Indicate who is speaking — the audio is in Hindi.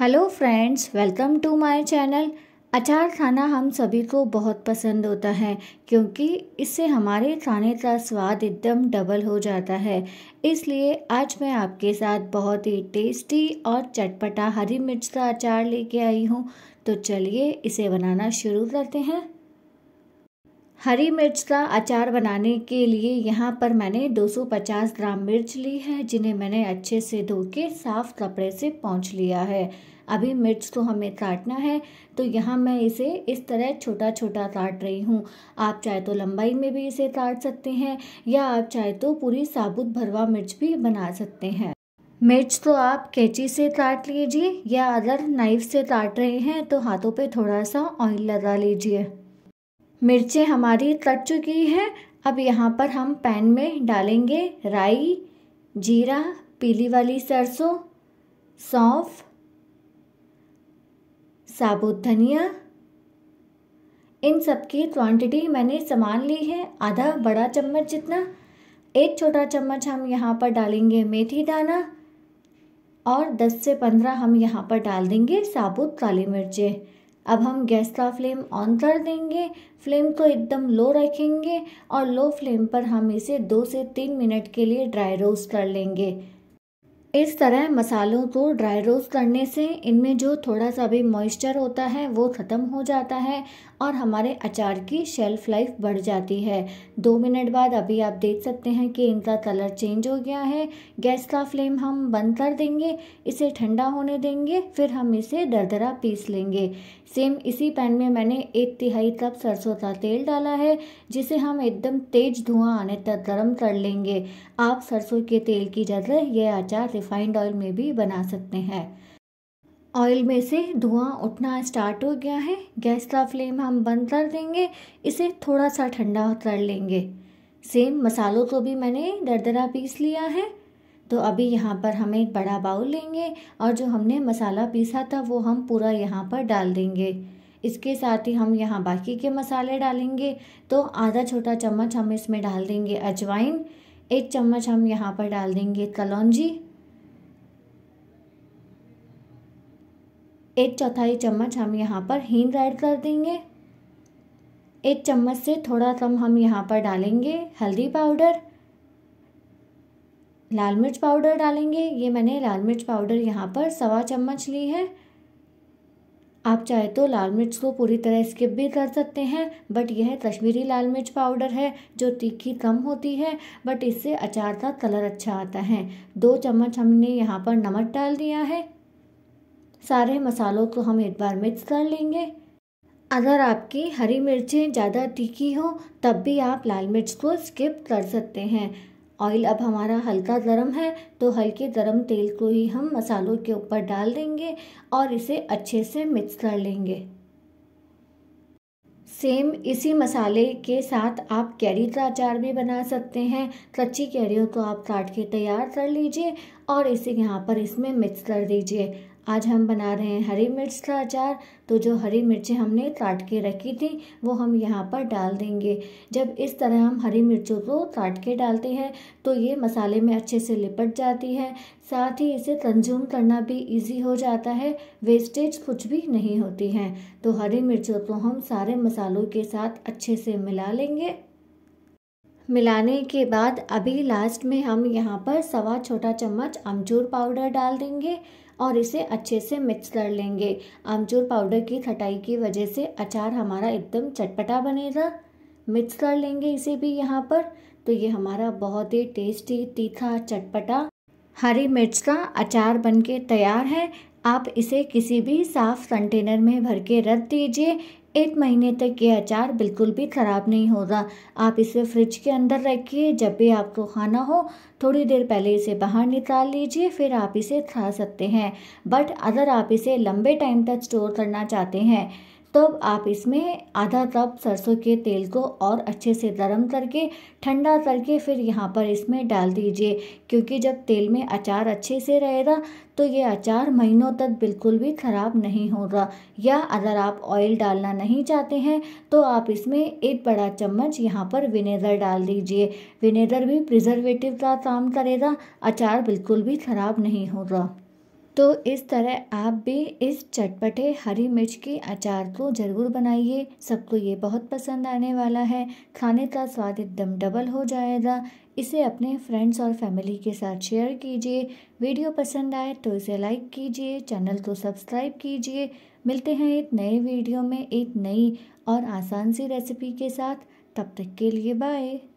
Speaker 1: hello friends welcome to my channel अचार खाना हम सभी को बहुत पसंद होता है क्योंकि इससे हमारे खाने का स्वाद एकदम डबल हो जाता है इसलिए आज मैं आपके साथ बहुत ही टेस्टी और चटपटा हरी मिर्च का अचार लेके आई हूँ तो चलिए इसे बनाना शुरू करते हैं हरी मिर्च का अचार बनाने के लिए यहाँ पर मैंने 250 ग्राम मिर्च ली है जिन्हें मैंने अच्छे से धो के साफ़ कपड़े से पहुँच लिया है अभी मिर्च तो हमें काटना है तो यहाँ मैं इसे इस तरह छोटा छोटा काट रही हूँ आप चाहे तो लंबाई में भी इसे काट सकते हैं या आप चाहे तो पूरी साबुत भरवा मिर्च भी बना सकते हैं मिर्च तो आप कैची से काट लीजिए या अगर नाइफ से काट रहे हैं तो हाथों पे थोड़ा सा ऑयल लगा लीजिए मिर्चें हमारी तट चुकी हैं अब यहाँ पर हम पैन में डालेंगे राई जीरा पीली वाली सरसों सौंफ साबुत धनिया इन सब की क्वांटिटी मैंने सामान ली है आधा बड़ा चम्मच जितना एक छोटा चम्मच हम यहाँ पर डालेंगे मेथी दाना और 10 से 15 हम यहाँ पर डाल देंगे साबुत काली मिर्चें अब हम गैस का फ्लेम ऑन कर देंगे फ्लेम को तो एकदम लो रखेंगे और लो फ्लेम पर हम इसे दो से तीन मिनट के लिए ड्राई रोस्ट कर लेंगे इस तरह मसालों को ड्राई रोस्ट करने से इनमें जो थोड़ा सा भी मॉइस्चर होता है वो ख़त्म हो जाता है और हमारे अचार की शेल्फ़ लाइफ बढ़ जाती है दो मिनट बाद अभी आप देख सकते हैं कि इनका कलर चेंज हो गया है गैस का फ्लेम हम बंद कर देंगे इसे ठंडा होने देंगे फिर हम इसे दरदरा पीस लेंगे सेम इसी पैन में मैंने एक तिहाई कप सरसों का तेल डाला है जिसे हम एकदम तेज धुआं आने तक गर्म कर लेंगे आप सरसों के तेल की जगह यह अचार रिफाइंड ऑयल में भी बना सकते हैं ऑयल में से धुआं उठना स्टार्ट हो गया है गैस का फ्लेम हम बंद कर देंगे इसे थोड़ा सा ठंडा कर लेंगे सेम मसालों को भी मैंने दरदरा पीस लिया है तो अभी यहाँ पर हम एक बड़ा बाउल लेंगे और जो हमने मसाला पीसा था वो हम पूरा यहाँ पर डाल देंगे इसके साथ ही हम यहाँ बाकी के मसाले डालेंगे तो आधा छोटा चम्मच हम इसमें डाल देंगे अजवाइन एक चम्मच हम यहाँ पर डाल देंगे कलौजी एक चौथाई चम्मच हम यहाँ पर हींग ऐड कर देंगे एक चम्मच से थोड़ा कम हम यहाँ पर डालेंगे हल्दी पाउडर लाल मिर्च पाउडर डालेंगे ये मैंने लाल मिर्च पाउडर यहाँ पर सवा चम्मच ली है आप चाहे तो लाल मिर्च को पूरी तरह स्किप भी कर सकते हैं बट यह कश्मीरी लाल मिर्च पाउडर है जो तीखी कम होती है बट इससे अचार का कलर अच्छा आता है दो चम्मच हमने यहाँ पर नमक डाल दिया है सारे मसालों को हम एक बार मिक्स कर लेंगे अगर आपकी हरी मिर्चें ज़्यादा तीखी हो तब भी आप लाल मिर्च को स्किप कर सकते हैं ऑयल अब हमारा हल्का गर्म है तो हल्के गर्म तेल को ही हम मसालों के ऊपर डाल देंगे और इसे अच्छे से मिक्स कर लेंगे सेम इसी मसाले के साथ आप कैरी का अचार भी बना सकते हैं कच्ची कैरियों को तो आप काट के तैयार कर लीजिए और इसे यहाँ पर इसमें मिक्स कर दीजिए आज हम बना रहे हैं हरी मिर्च का अचार तो जो हरी मिर्चें हमने काट के रखी थी वो हम यहाँ पर डाल देंगे जब इस तरह हम हरी मिर्चों को काट के डालते हैं तो ये मसाले में अच्छे से लिपट जाती है साथ ही इसे कंज्यूम करना भी इजी हो जाता है वेस्टेज कुछ भी नहीं होती है तो हरी मिर्चों को हम सारे मसालों के साथ अच्छे से मिला लेंगे मिलाने के बाद अभी लास्ट में हम यहाँ पर सवा छोटा चम्मच अमचूर पाउडर डाल देंगे और इसे अच्छे से मिक्स कर लेंगे आमचूर पाउडर की खटाई की वजह से अचार हमारा एकदम चटपटा बनेगा मिक्स कर लेंगे इसे भी यहाँ पर तो ये हमारा बहुत ही टेस्टी तीखा चटपटा हरी मिर्च का अचार बनके तैयार है आप इसे किसी भी साफ़ कंटेनर में भर के रख दीजिए एक महीने तक ये अचार बिल्कुल भी ख़राब नहीं होगा आप इसे फ्रिज के अंदर रखिए जब भी आपको खाना हो थोड़ी देर पहले इसे बाहर निकाल लीजिए फिर आप इसे खा सकते हैं बट अगर आप इसे लंबे टाइम तक स्टोर करना चाहते हैं तब आप इसमें आधा कप सरसों के तेल को और अच्छे से गर्म करके ठंडा करके फिर यहाँ पर इसमें डाल दीजिए क्योंकि जब तेल में अचार अच्छे से रहेगा तो ये अचार महीनों तक बिल्कुल भी ख़राब नहीं होगा या अगर आप ऑयल डालना नहीं चाहते हैं तो आप इसमें एक बड़ा चम्मच यहाँ पर विनेगर डाल दीजिए विनेगर भी प्रिजर्वेटिव का काम करेगा अचार बिल्कुल भी ख़राब नहीं होगा तो इस तरह आप भी इस चटपटे हरी मिर्च के अचार को ज़रूर बनाइए सबको ये बहुत पसंद आने वाला है खाने का स्वाद एकदम डबल हो जाएगा इसे अपने फ्रेंड्स और फैमिली के साथ शेयर कीजिए वीडियो पसंद आए तो इसे लाइक कीजिए चैनल को सब्सक्राइब कीजिए मिलते हैं एक नए वीडियो में एक नई और आसान सी रेसिपी के साथ तब तक के लिए बाय